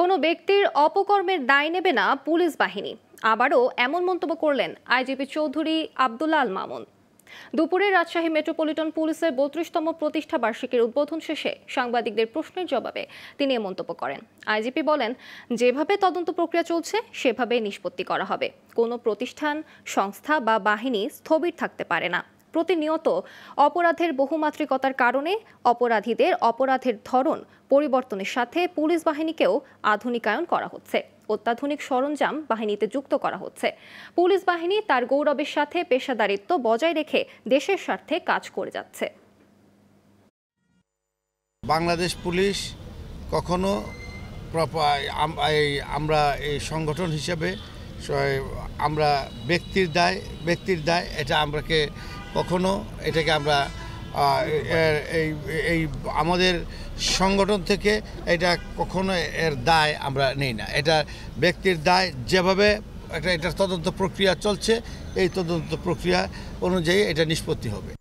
কোনো ব্যক্তির অপকর্মের দায় নেবে না পুলিশ বাহিনী আবারও এমন মন্তব্য করলেন আইজিপি চৌধুরী আবদুল্লাল মামুন দুপুরে রাজশাহী মেট্রোপলিটন পুলিশের বত্রিশতম প্রতিষ্ঠা বার্ষিকীর উদ্বোধন শেষে সাংবাদিকদের প্রশ্নের জবাবে তিনি এ মন্তব্য করেন আইজিপি বলেন যেভাবে তদন্ত প্রক্রিয়া চলছে সেভাবে নিষ্পত্তি করা হবে কোনো প্রতিষ্ঠান সংস্থা বা বাহিনী স্থবির থাকতে পারে না প্রতিনিয়ত অপরাধের বহুমাত্রিকতার কারণে অপরাধীদের অপরাধের ধরন পরিবর্তনের সাথে পুলিশ বাহিনীকেও আধুনিকায়ন করা হচ্ছে অত্যাধুনিক সরঞ্জাম বাহিনীতে যুক্ত করা হচ্ছে পুলিশ বাহিনী তার গৌরবের সাথে পেশাদারিত্ব বজায় রেখে দেশের স্বার্থে কাজ করে যাচ্ছে বাংলাদেশ পুলিশ কখনো আমরা এই সংগঠন হিসেবে আমরা ব্যক্তির দায় ব্যক্তির দায় এটা আমরাকে কখনো এটাকে আমরা এই এই আমাদের সংগঠন থেকে এটা কখনো এর দায় আমরা নেই না এটা ব্যক্তির দায় যেভাবে একটা এটার তদন্ত প্রক্রিয়া চলছে এই তদন্ত প্রক্রিয়া অনুযায়ী এটা নিষ্পত্তি হবে